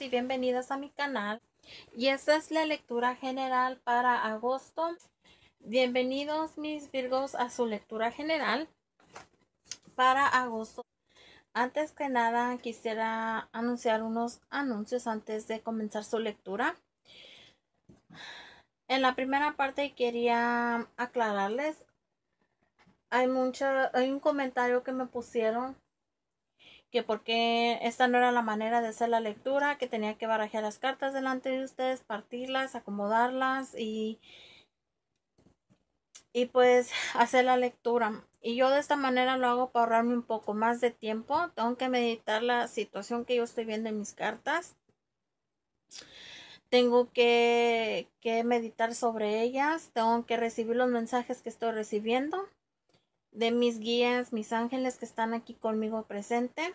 y bienvenidas a mi canal. Y esta es la lectura general para agosto. Bienvenidos mis Virgos a su lectura general para agosto. Antes que nada quisiera anunciar unos anuncios antes de comenzar su lectura. En la primera parte quería aclararles, hay mucho, hay un comentario que me pusieron que porque esta no era la manera de hacer la lectura, que tenía que barajar las cartas delante de ustedes, partirlas, acomodarlas y, y pues hacer la lectura. Y yo de esta manera lo hago para ahorrarme un poco más de tiempo. Tengo que meditar la situación que yo estoy viendo en mis cartas. Tengo que, que meditar sobre ellas. Tengo que recibir los mensajes que estoy recibiendo de mis guías, mis ángeles que están aquí conmigo presente.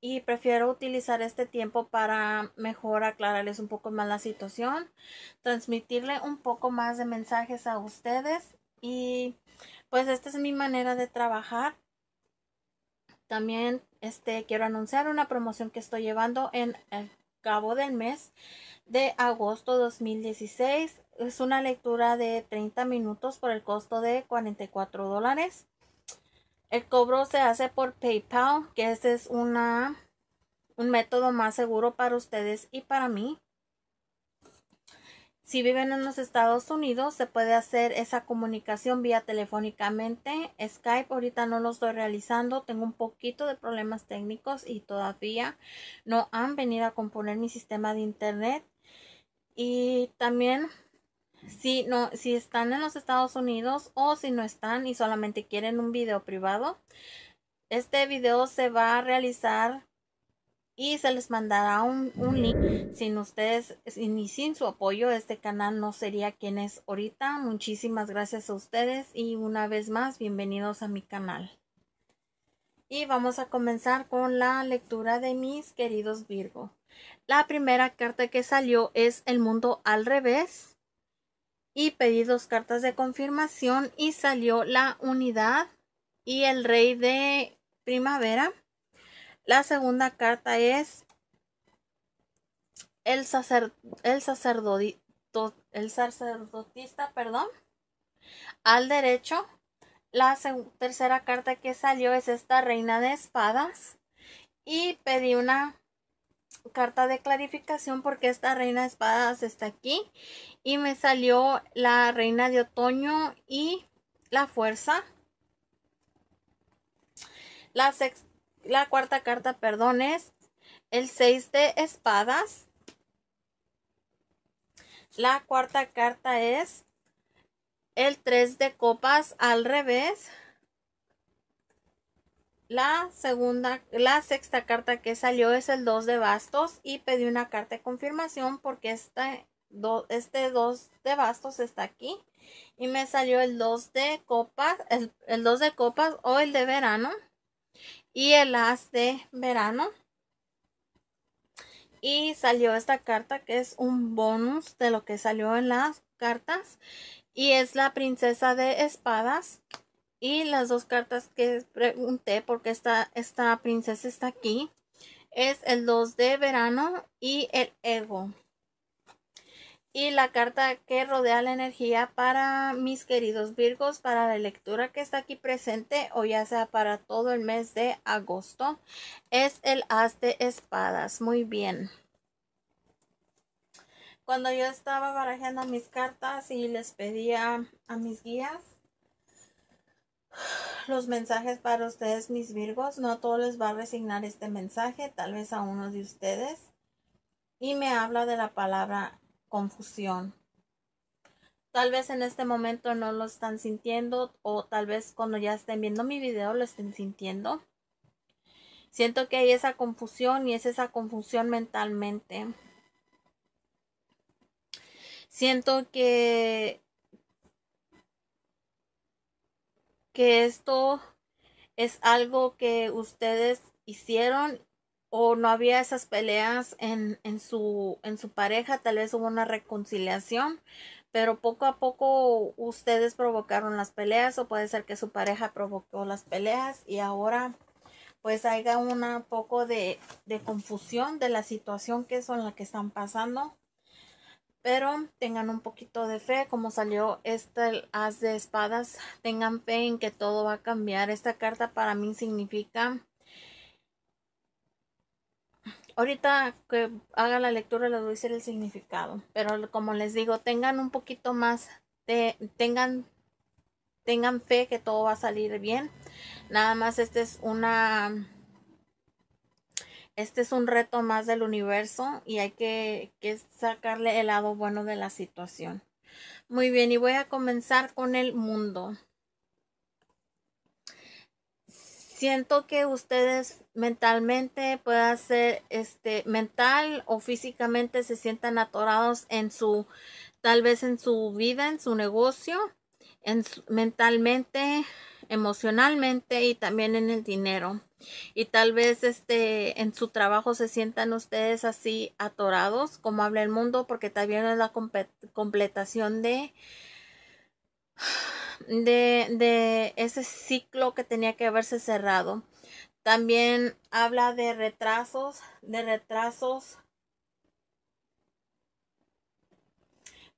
Y prefiero utilizar este tiempo para mejor aclararles un poco más la situación, transmitirle un poco más de mensajes a ustedes. Y pues esta es mi manera de trabajar. También este, quiero anunciar una promoción que estoy llevando en el cabo del mes de agosto 2016. Es una lectura de 30 minutos por el costo de 44 dólares. El cobro se hace por PayPal, que ese es una, un método más seguro para ustedes y para mí. Si viven en los Estados Unidos, se puede hacer esa comunicación vía telefónicamente. Skype ahorita no lo estoy realizando, tengo un poquito de problemas técnicos y todavía no han venido a componer mi sistema de internet. Y también si no, si están en los Estados Unidos o si no están y solamente quieren un video privado, este video se va a realizar y se les mandará un, link. Sin ustedes ni sin su apoyo, este canal no sería quien es ahorita. Muchísimas gracias a ustedes y una vez más, bienvenidos a mi canal. Y vamos a comenzar con la lectura de mis queridos Virgo. La primera carta que salió es El mundo al revés y pedí dos cartas de confirmación y salió la unidad y el rey de primavera. La segunda carta es el, sacer, el, el sacerdotista, perdón, al derecho. La tercera carta que salió es esta reina de espadas. Y pedí una carta de clarificación porque esta reina de espadas está aquí y me salió la reina de otoño y la fuerza. La, la cuarta carta, perdón, es el 6 de espadas. La cuarta carta es el 3 de copas al revés. La segunda, la sexta carta que salió es el 2 de bastos y pedí una carta de confirmación porque este, este 2 de bastos está aquí y me salió el 2 de copas, el, el 2 de copas o el de verano y el as de verano. Y salió esta carta que es un bonus de lo que salió en las cartas y es la princesa de espadas y las dos cartas que pregunté porque esta, esta princesa está aquí es el 2 de verano y el ego. Y la carta que rodea la energía para mis queridos Virgos, para la lectura que está aquí presente o ya sea para todo el mes de agosto, es el As de Espadas. Muy bien. Cuando yo estaba barajando mis cartas y les pedía a mis guías los mensajes para ustedes, mis Virgos. No a todos les va a resignar este mensaje, tal vez a uno de ustedes. Y me habla de la palabra confusión. Tal vez en este momento no lo están sintiendo o tal vez cuando ya estén viendo mi video lo estén sintiendo. Siento que hay esa confusión y es esa confusión mentalmente. Siento que que esto es algo que ustedes hicieron o no había esas peleas en, en, su, en su pareja, tal vez hubo una reconciliación, pero poco a poco ustedes provocaron las peleas o puede ser que su pareja provocó las peleas y ahora pues haya un poco de, confusión de la situación que son la que están pasando pero tengan un poquito de fe, como salió este haz de espadas, tengan fe en que todo va a cambiar. Esta carta para mí significa ahorita que haga la lectura les voy a decir el significado, pero como les digo, tengan un poquito más de, tengan, tengan fe que todo va a salir bien. Nada más esta es una este es un reto más del universo y hay que, sacarle el lado bueno de la situación. Muy bien, y voy a comenzar con el mundo. Siento que ustedes mentalmente puedan ser este mental o físicamente se sientan atorados en su tal vez en su vida, en su negocio, en mentalmente, emocionalmente y también en el dinero. Y tal vez este, en su trabajo se sientan ustedes así atorados como habla el mundo porque también es la completación de de, de ese ciclo que tenía que haberse cerrado. También habla de retrasos, de retrasos.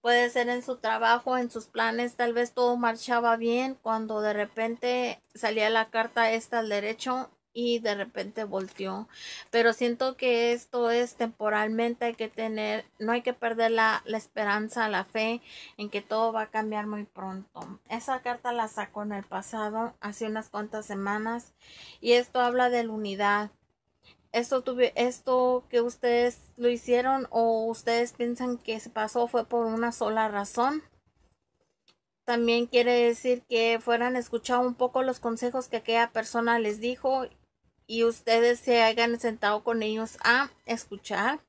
Puede ser en su trabajo, en sus planes, tal vez todo marchaba bien cuando de repente salía la carta esta al derecho y de repente volteó. Pero siento que esto es temporalmente, hay que tener, no hay que perder la, esperanza, la fe en que todo va a cambiar muy pronto. Esa carta la sacó en el pasado, hace unas cuantas semanas, y esto habla de la unidad. Esto, tuve, esto que ustedes lo hicieron o ustedes piensan que se pasó fue por una sola razón también quiere decir que fueran escuchado un poco los consejos que aquella persona les dijo y ustedes se hayan sentado con ellos a escuchar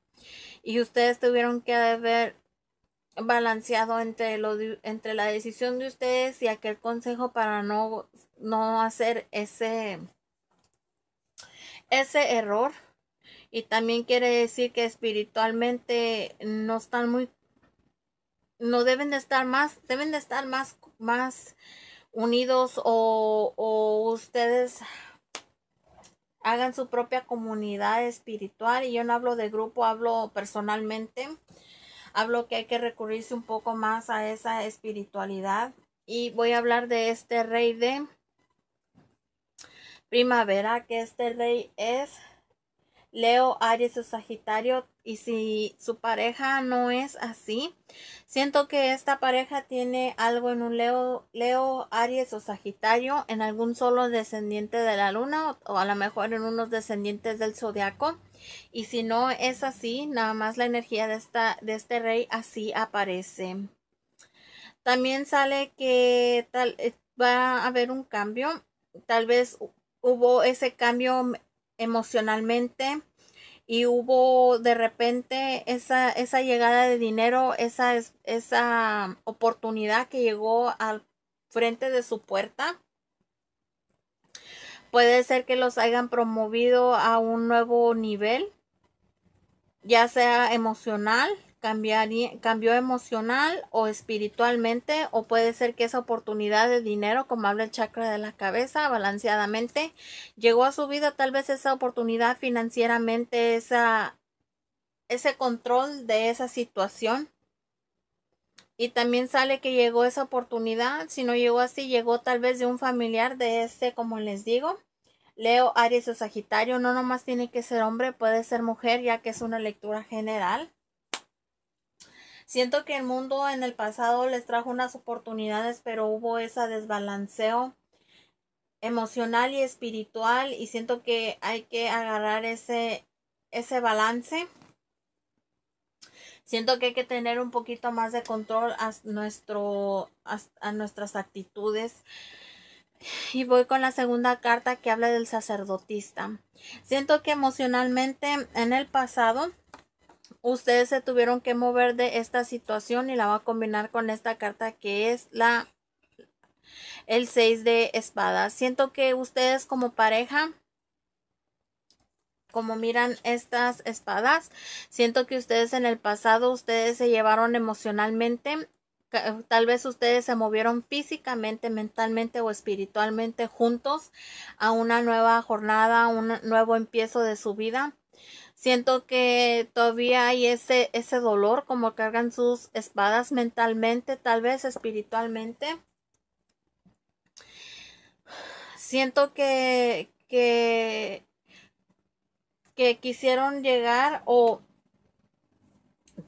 y ustedes tuvieron que haber balanceado entre, lo, entre la decisión de ustedes y aquel consejo para no, no hacer ese, ese error. Y también quiere decir que espiritualmente no están muy, no deben de estar más, deben de estar más, más unidos o, o ustedes hagan su propia comunidad espiritual y yo no hablo de grupo, hablo personalmente, hablo que hay que recurrirse un poco más a esa espiritualidad y voy a hablar de este rey de primavera, que este rey es Leo, Aries o Sagitario y si su pareja no es así, siento que esta pareja tiene algo en un Leo, Leo, Aries o Sagitario, en algún solo descendiente de la luna o, a lo mejor en unos descendientes del zodiaco. Y si no es así, nada más la energía de, esta, de este rey así aparece. También sale que tal, eh, va a haber un cambio. Tal vez hubo ese cambio emocionalmente y hubo de repente esa, esa llegada de dinero, esa, esa oportunidad que llegó al frente de su puerta. Puede ser que los hayan promovido a un nuevo nivel, ya sea emocional, cambiaría, cambió emocional o espiritualmente o puede ser que esa oportunidad de dinero, como habla el chakra de la cabeza, balanceadamente, llegó a su vida tal vez esa oportunidad financieramente, esa, ese control de esa situación. Y también sale que llegó esa oportunidad, si no llegó así, llegó tal vez de un familiar de este, como les digo. Leo, Aries o Sagitario, no nomás tiene que ser hombre, puede ser mujer, ya que es una lectura general. Siento que el mundo en el pasado les trajo unas oportunidades, pero hubo ese desbalanceo emocional y espiritual y siento que hay que agarrar ese, ese balance. Siento que hay que tener un poquito más de control a, nuestro, a, a nuestras actitudes. Y voy con la segunda carta que habla del sacerdotista. Siento que emocionalmente en el pasado ustedes se tuvieron que mover de esta situación y la va a combinar con esta carta que es la el 6 de espadas. Siento que ustedes como pareja como miran estas espadas, siento que ustedes en el pasado ustedes se llevaron emocionalmente tal vez ustedes se movieron físicamente, mentalmente o espiritualmente juntos a una nueva jornada, un nuevo empiezo de su vida. Siento que todavía hay ese, ese dolor, como cargan sus espadas mentalmente, tal vez espiritualmente. Siento que, que, quisieron llegar o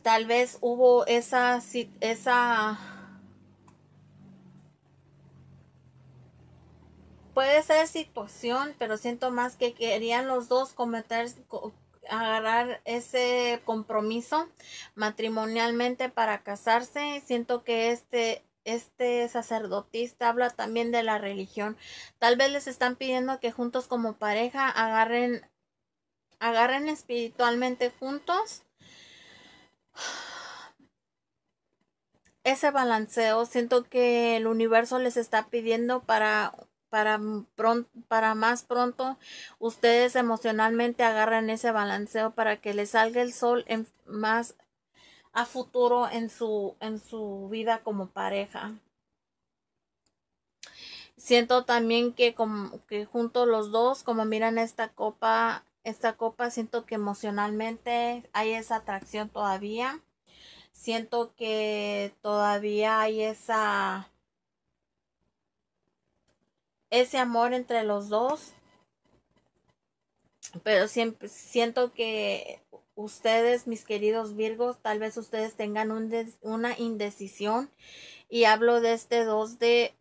tal vez hubo esa, esa, puede ser situación, pero siento más que querían los dos cometer, agarrar ese compromiso matrimonialmente para casarse. Siento que este este sacerdotista habla también de la religión. Tal vez les están pidiendo que juntos como pareja agarren agarren espiritualmente juntos ese balanceo siento que el universo les está pidiendo para para, para más pronto ustedes emocionalmente agarran ese balanceo para que les salga el sol en, más a futuro en su, en su vida como pareja. Siento también que, como, que los dos, como miran esta copa, esta copa, siento que emocionalmente hay esa atracción todavía. Siento que todavía hay esa ese amor entre los dos. Pero siempre siento que ustedes, mis queridos Virgos, tal vez ustedes tengan una indecisión. Y hablo de este 2 de,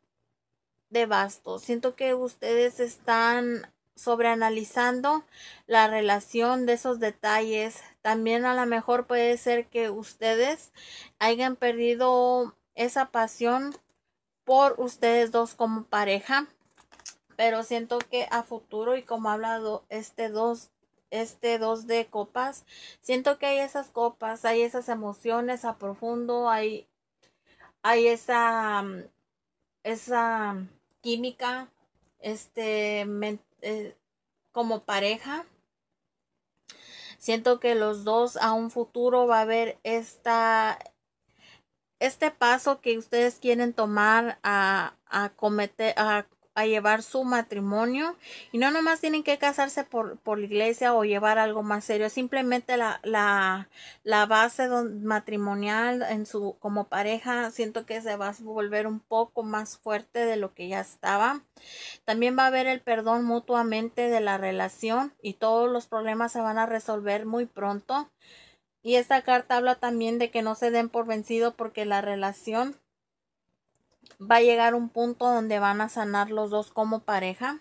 de bastos. Siento que ustedes están sobreanalizando la relación de esos detalles. También a lo mejor puede ser que ustedes hayan perdido esa pasión por ustedes dos como pareja pero siento que a futuro y como ha hablado este 2 este dos de copas siento que hay esas copas hay esas emociones a profundo hay esa mm, esa mm, química este eh, como pareja siento que los dos a un futuro va a haber este paso que ustedes quieren tomar a, a cometer a a llevar su matrimonio y no nomás tienen que casarse por, la iglesia o llevar algo más serio, simplemente la, la, base matrimonial en su como pareja siento que se va a volver un poco más fuerte de lo que ya estaba. También va a haber el perdón mutuamente de la relación y todos los problemas se van a resolver muy pronto. Y esta carta habla también de que no se den por vencido porque la relación va a llegar un punto donde van a sanar los dos como pareja.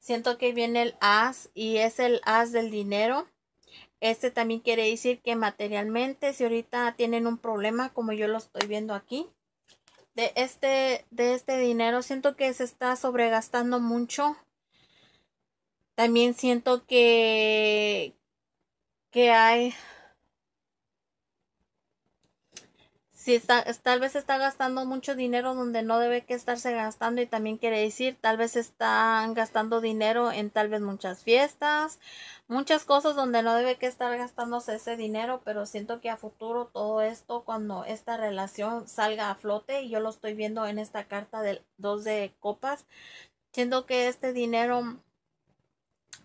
Siento que viene el as y es el as del dinero. Este también quiere decir que materialmente, si ahorita tienen un problema, como yo lo estoy viendo aquí, de este, de este dinero, siento que se está sobregastando mucho. También siento que, que hay tal vez está gastando mucho dinero donde no debe que estarse gastando y también quiere decir tal vez están gastando dinero en tal vez muchas fiestas, muchas cosas donde no debe que estar gastándose ese dinero, pero siento que a futuro todo esto cuando esta relación salga a flote y yo lo estoy viendo en esta carta del 2 de copas, siento que este dinero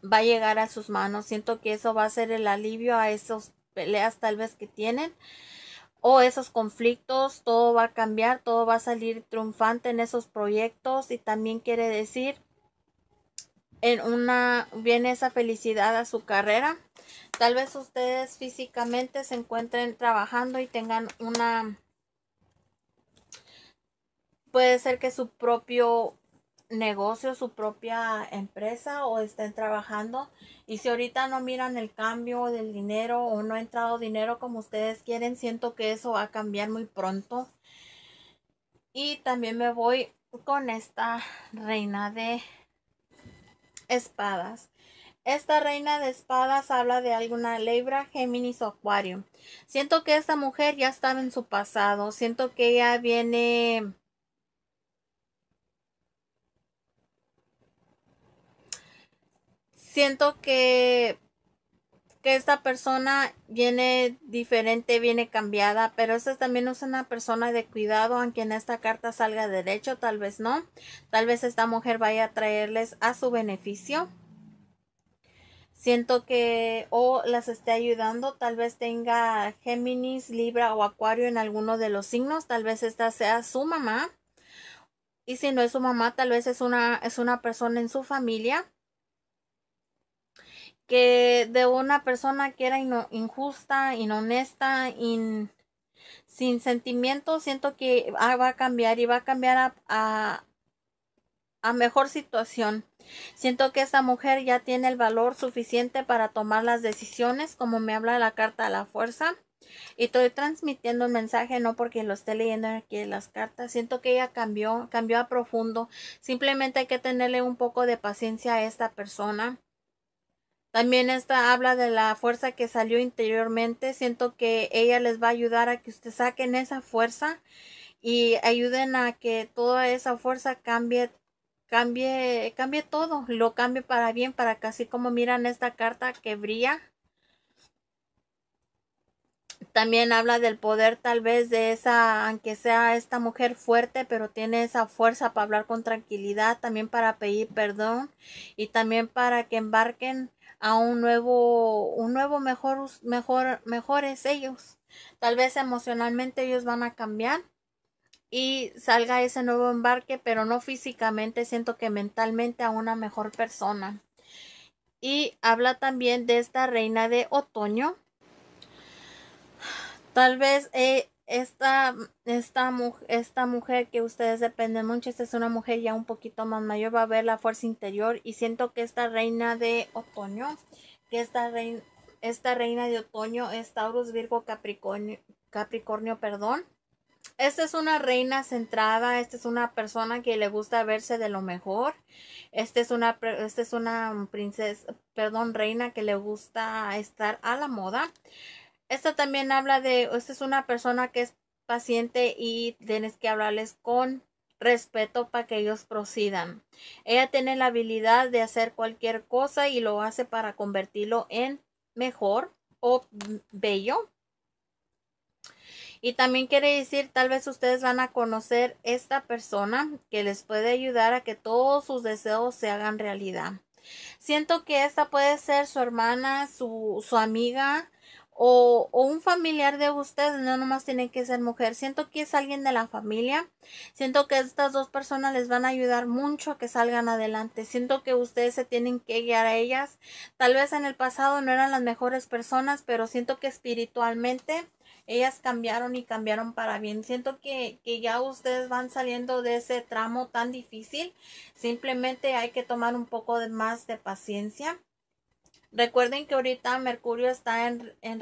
va a llegar a sus manos, siento que eso va a ser el alivio a esas peleas tal vez que tienen o esos conflictos, todo va a cambiar, todo va a salir triunfante en esos proyectos y también quiere decir en una viene esa felicidad a su carrera. Tal vez ustedes físicamente se encuentren trabajando y tengan una puede ser que su propio negocio, su propia empresa o estén trabajando. Y si ahorita no miran el cambio del dinero o no ha entrado dinero como ustedes quieren, siento que eso va a cambiar muy pronto. Y también me voy con esta reina de espadas. Esta reina de espadas habla de alguna Libra, Géminis o Acuario. Siento que esta mujer ya estaba en su pasado. Siento que ella viene siento que, que esta persona viene diferente, viene cambiada, pero esta también es una persona de cuidado, aunque en esta carta salga derecho, tal vez no. Tal vez esta mujer vaya a traerles a su beneficio. Siento que o las esté ayudando, tal vez tenga Géminis, Libra o Acuario en alguno de los signos, tal vez esta sea su mamá. Y si no es su mamá, tal vez es una, es una persona en su familia que de una persona que era injusta, inhonesta, sin sentimiento, siento que ah, va a cambiar y va a cambiar a, a mejor situación. Siento que esta mujer ya tiene el valor suficiente para tomar las decisiones, como me habla la carta de la fuerza. Y estoy transmitiendo el mensaje no porque lo esté leyendo aquí en las cartas. Siento que ella cambió, cambió a profundo. Simplemente hay que tenerle un poco de paciencia a esta persona. También esta habla de la fuerza que salió interiormente. Siento que ella les va a ayudar a que ustedes saquen esa fuerza y ayuden a que toda esa fuerza cambie cambie, cambie todo, lo cambie para bien, para que así como miran esta carta que brilla. También habla del poder tal vez de esa, aunque sea esta mujer fuerte, pero tiene esa fuerza para hablar con tranquilidad, también para pedir perdón y también para que embarquen a un nuevo, un nuevo mejor, mejor, mejores ellos. Tal vez emocionalmente ellos van a cambiar y salga ese nuevo embarque, pero no físicamente, siento que mentalmente a una mejor persona. Y habla también de esta reina de otoño. Tal vez eh, esta, esta, esta mujer que ustedes dependen mucho, esta es una mujer ya un poquito más mayor, va a ver la fuerza interior y siento que esta reina de otoño, que esta reina, esta reina de otoño es Taurus Virgo Capricornio, Capricornio, perdón. Esta es una reina centrada, esta es una persona que le gusta verse de lo mejor. Esta es una, esta es una princesa, perdón, reina que le gusta estar a la moda. Esta también habla de, esta es una persona que es paciente y tienes que hablarles con respeto para que ellos procedan. Ella tiene la habilidad de hacer cualquier cosa y lo hace para convertirlo en mejor o bello. Y también quiere decir, tal vez ustedes van a conocer esta persona que les puede ayudar a que todos sus deseos se hagan realidad. Siento que esta puede ser su hermana, su, su amiga, o, un familiar de ustedes, no nomás tiene que ser mujer. Siento que es alguien de la familia. Siento que estas dos personas les van a ayudar mucho a que salgan adelante. Siento que ustedes se tienen que guiar a ellas. Tal vez en el pasado no eran las mejores personas, pero siento que espiritualmente ellas cambiaron y cambiaron para bien. Siento que, que, ya ustedes van saliendo de ese tramo tan difícil. Simplemente hay que tomar un poco de, más de paciencia. Recuerden que ahorita Mercurio está en, en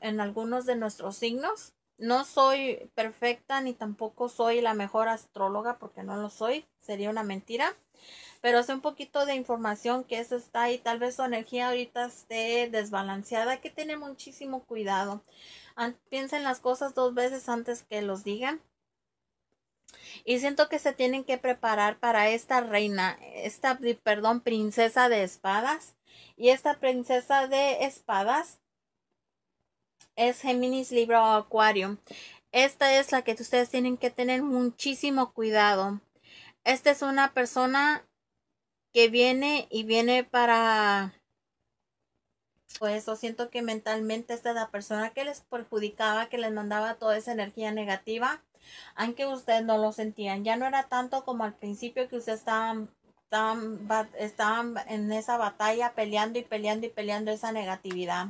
en, algunos de nuestros signos. No soy perfecta ni tampoco soy la mejor astróloga porque no lo soy, sería una mentira. Pero sé un poquito de información que eso está ahí. Tal vez su energía ahorita esté desbalanceada. que tener muchísimo cuidado. piensen las cosas dos veces antes que los digan. Y siento que se tienen que preparar para esta reina, esta, perdón, princesa de espadas y esta princesa de espadas es Géminis Libra o Acuario. Esta es la que ustedes tienen que tener muchísimo cuidado. Esta es una persona que viene y viene para pues yo siento que mentalmente esta es la persona que les perjudicaba, que les mandaba toda esa energía negativa, aunque ustedes no lo sentían. Ya no era tanto como al principio que ustedes estaban estaban, en esa batalla peleando y peleando y peleando esa negatividad.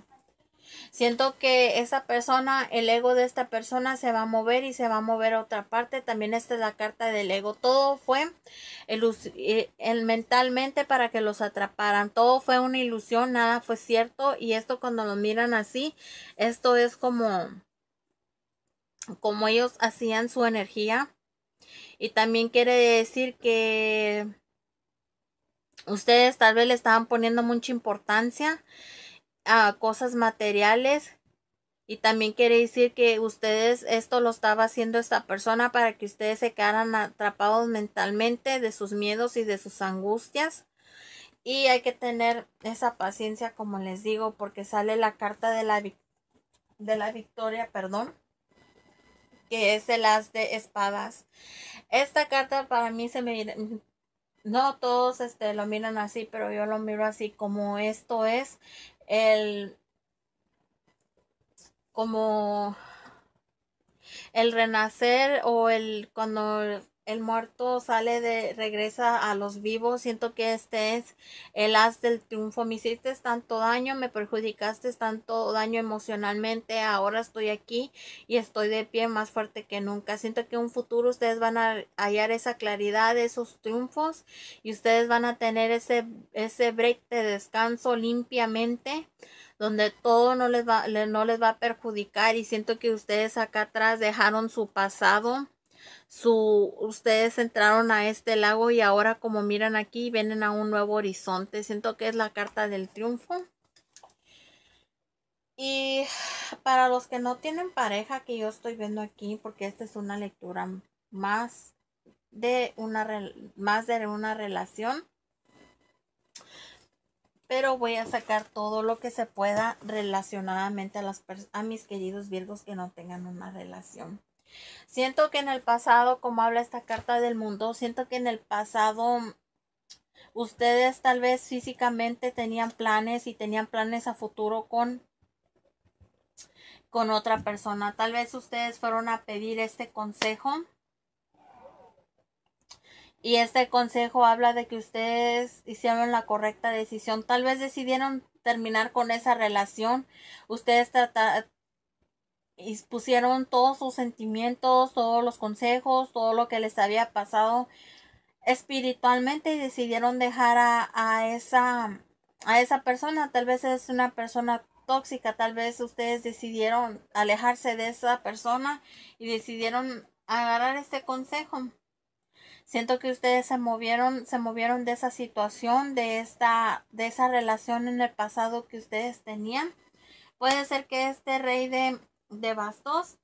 Siento que esa persona, el ego de esta persona se va a mover y se va a mover a otra parte. También esta es la carta del ego. Todo fue el, eh, mentalmente para que los atraparan. Todo fue una ilusión, nada fue cierto. Y esto cuando lo miran así, esto es como, como ellos hacían su energía. Y también quiere decir que Ustedes tal vez le estaban poniendo mucha importancia a cosas materiales y también quiere decir que ustedes esto lo estaba haciendo esta persona para que ustedes se quedaran atrapados mentalmente de sus miedos y de sus angustias. Y hay que tener esa paciencia, como les digo, porque sale la carta de la, de la victoria, perdón, que es el as de espadas. Esta carta para mí se me no todos este, lo miran así, pero yo lo miro así como esto es el como el renacer o el cuando el muerto sale de regresa a los vivos siento que este es el haz del triunfo me hiciste tanto daño me perjudicaste tanto daño emocionalmente ahora estoy aquí y estoy de pie más fuerte que nunca siento que en un futuro ustedes van a hallar esa claridad esos triunfos y ustedes van a tener ese ese break de descanso limpiamente donde todo no les va no les va a perjudicar y siento que ustedes acá atrás dejaron su pasado su, ustedes entraron a este lago y ahora como miran aquí, vienen a un nuevo horizonte. Siento que es la carta del triunfo. Y para los que no tienen pareja que yo estoy viendo aquí, porque esta es una lectura más de una, más de una relación, pero voy a sacar todo lo que se pueda relacionadamente a, las, a mis queridos Virgos que no tengan una relación. Siento que en el pasado, como habla esta carta del mundo, siento que en el pasado mm, ustedes tal vez físicamente tenían planes y tenían planes a futuro con con otra persona. Tal vez ustedes fueron a pedir este consejo. Y este consejo habla de que ustedes hicieron la correcta decisión. Tal vez decidieron terminar con esa relación. Ustedes trataron y pusieron todos sus sentimientos, todos los consejos, todo lo que les había pasado espiritualmente y decidieron dejar a, a, esa a esa persona tal vez es una persona tóxica tal vez ustedes decidieron alejarse de esa persona y decidieron agarrar este consejo siento que ustedes se movieron se movieron de esa situación de esta de esa relación en el pasado que ustedes tenían puede ser que este rey de de bastos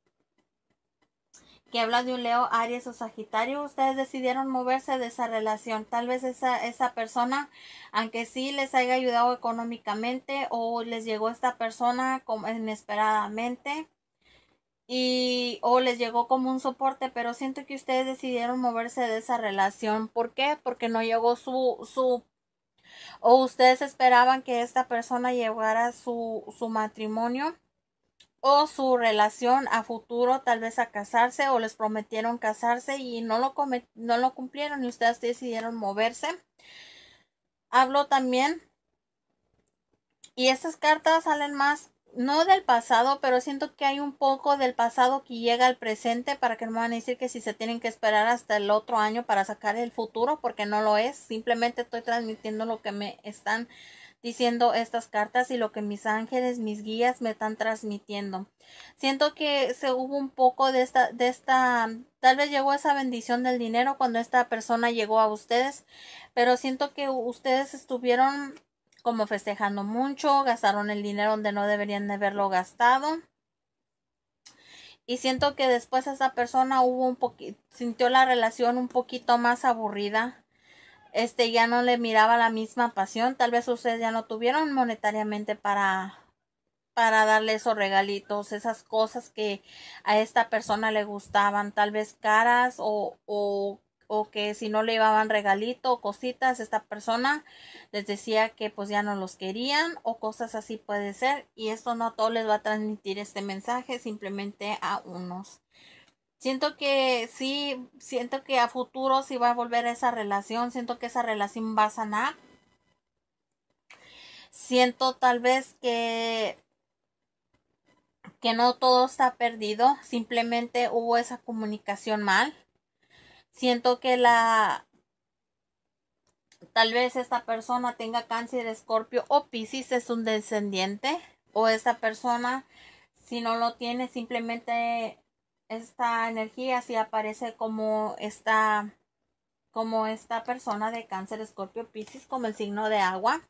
que habla de un Leo, Aries o Sagitario, ustedes decidieron moverse de esa relación. Tal vez esa, esa persona, aunque sí les haya ayudado económicamente o les llegó esta persona como inesperadamente y o les llegó como un soporte, pero siento que ustedes decidieron moverse de esa relación. ¿Por qué? Porque no llegó su su o ustedes esperaban que esta persona llegara su su matrimonio o su relación a futuro, tal vez a casarse o les prometieron casarse y no lo, no lo cumplieron y ustedes decidieron moverse. Hablo también y estas cartas salen más no del pasado, pero siento que hay un poco del pasado que llega al presente para que no me van a decir que si se tienen que esperar hasta el otro año para sacar el futuro, porque no lo es, simplemente estoy transmitiendo lo que me están diciendo estas cartas y lo que mis ángeles, mis guías me están transmitiendo. Siento que se hubo un poco de esta, de esta, tal vez llegó esa bendición del dinero cuando esta persona llegó a ustedes, pero siento que ustedes estuvieron como festejando mucho, gastaron el dinero donde no deberían de haberlo gastado. Y siento que después esa persona hubo un poquito, sintió la relación un poquito más aburrida este ya no le miraba la misma pasión, tal vez ustedes ya no tuvieron monetariamente para darle esos regalitos, esas cosas que a esta persona le gustaban, tal vez caras o, o, o que si no le llevaban regalito o cositas, esta persona les decía que pues ya no los querían o cosas así puede ser y esto no todo les va a transmitir este mensaje, simplemente a unos. Siento que sí, siento que a futuro sí va a volver esa relación, siento que esa relación va a sanar. Siento tal vez que que no todo está perdido, simplemente hubo esa comunicación mal. Siento que la tal vez esta persona tenga cáncer, escorpio o piscis es un descendiente o esta persona si no lo tiene simplemente esta energía sí aparece como esta, como esta persona de cáncer, escorpio, piscis, como el signo de agua.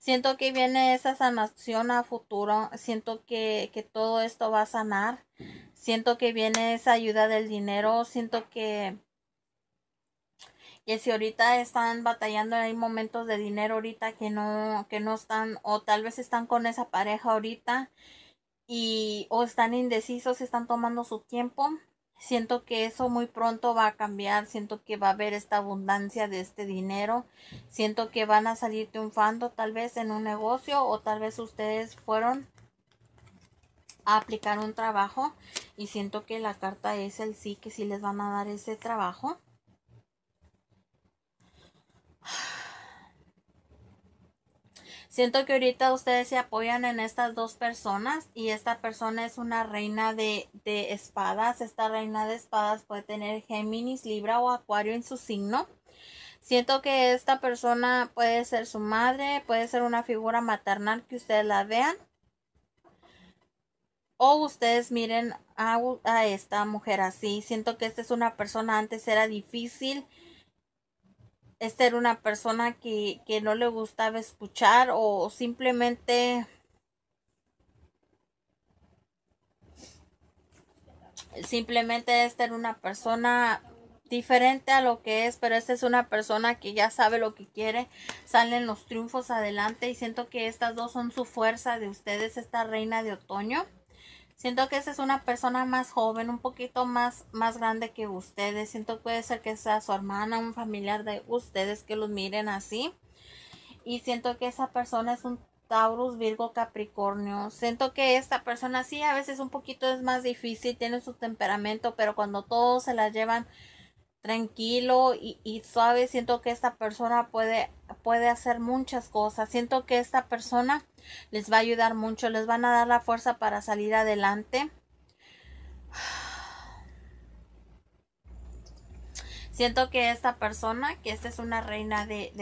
Siento que viene esa sanación a futuro, siento que, que todo esto va a sanar, siento que viene esa ayuda del dinero, siento que, que si ahorita están batallando hay momentos de dinero ahorita que no que no están o tal vez están con esa pareja ahorita y o están indecisos, están tomando su tiempo. Siento que eso muy pronto va a cambiar, siento que va a haber esta abundancia de este dinero, siento que van a salir triunfando tal vez en un negocio o tal vez ustedes fueron a aplicar un trabajo y siento que la carta es el sí que sí les van a dar ese trabajo. Siento que ahorita ustedes se apoyan en estas dos personas y esta persona es una reina de, espadas. Esta reina de espadas puede tener Géminis, Libra o Acuario en su signo. Siento que esta persona puede ser su madre, puede ser una figura maternal que ustedes la vean. O ustedes miren a, a esta mujer así. Siento que esta es una persona antes era difícil esta era una persona que, no le gustaba escuchar o simplemente simplemente esta era una persona diferente a lo que es, pero esta es una persona que ya sabe lo que quiere, salen los triunfos adelante y siento que estas dos son su fuerza de ustedes, esta reina de otoño. Siento que esa es una persona más joven, un poquito más, más grande que ustedes. Siento que puede ser que sea su hermana, un familiar de ustedes que los miren así. Y siento que esa persona es un Taurus, Virgo, Capricornio. Siento que esta persona sí, a veces un poquito es más difícil, tiene su temperamento, pero cuando todos se la llevan tranquilo y, suave, siento que esta persona puede, puede hacer muchas cosas, siento que esta persona les va a ayudar mucho, les van a dar la fuerza para salir adelante. Siento que esta persona, que esta es una reina de,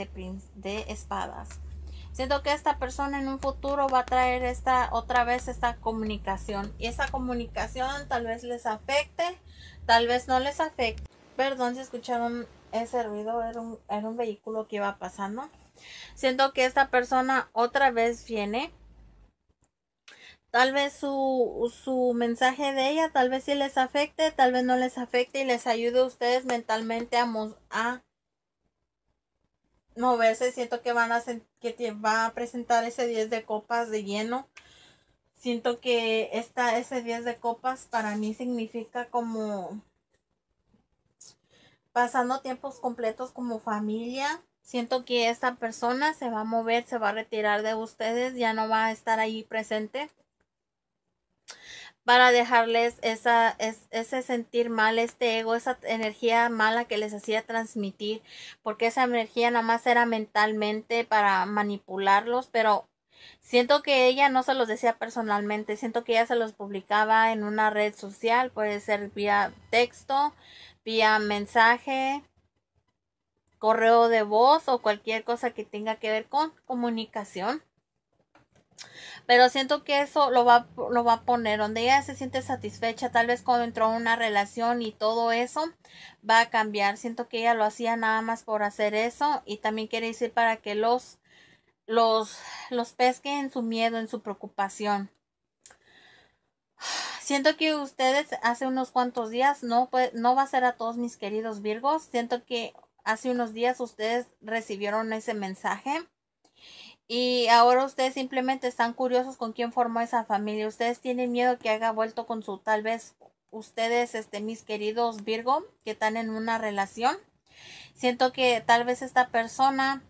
espadas, siento que esta persona en un futuro va a traer esta, otra vez esta comunicación. Y esa comunicación tal vez les afecte, tal vez no les afecte. Perdón si escucharon ese ruido, era un, vehículo que iba pasando. Siento que esta persona otra vez viene. Tal vez su, mensaje de ella, tal vez sí les afecte, tal vez no les afecte y les ayude a ustedes mentalmente a, moverse. Siento que van a que va a presentar ese 10 de copas de lleno. Siento que ese 10 de copas para mí significa como pasando tiempos completos como familia. Siento que esta persona se va a mover, se va a retirar de ustedes, ya no va a estar ahí presente para dejarles esa, es, ese sentir mal, este ego, esa energía mala que les hacía transmitir, porque esa energía nada más era mentalmente para manipularlos, pero Siento que ella no se los decía personalmente, siento que ella se los publicaba en una red social, puede ser vía texto, vía mensaje, correo de voz o cualquier cosa que tenga que ver con comunicación. Pero siento que eso lo va, lo va a poner donde ella se siente satisfecha, tal vez cuando entró una relación y todo eso va a cambiar. Siento que ella lo hacía nada más por hacer eso y también quiere decir para que los los, los pesque en su miedo, en su preocupación. Siento que ustedes hace unos cuantos días, no, pues, no va a ser a todos mis queridos Virgos, siento que hace unos días ustedes recibieron ese mensaje y ahora ustedes simplemente están curiosos con quién formó esa familia. Ustedes tienen miedo que haga vuelto con su tal vez ustedes, este, mis queridos Virgo, que están en una relación. Siento que tal vez esta persona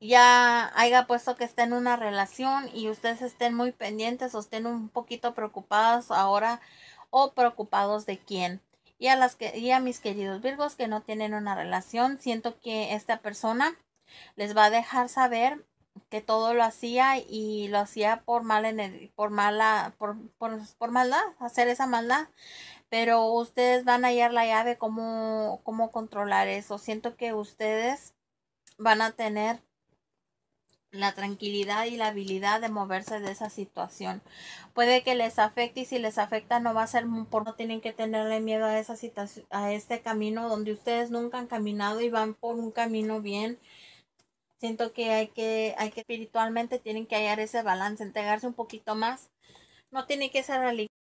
ya haya puesto que estén en una relación y ustedes estén muy pendientes o estén un poquito preocupados ahora o preocupados de quién. Y a, las y a mis queridos Virgos que no tienen una relación, siento que esta persona les va a dejar saber que todo lo hacía y lo hacía por mal por mala por, maldad hacer esa maldad pero ustedes van a hallar la llave cómo cómo controlar eso siento que ustedes van a tener la tranquilidad y la habilidad de moverse de esa situación. Puede que les afecte y si les afecta no va a ser por no tienen que tenerle miedo a esa situación, a este camino donde ustedes nunca han caminado y van por un camino bien. Siento que hay que, hay que espiritualmente tienen que hallar ese balance, entregarse un poquito más. No tiene que ser religioso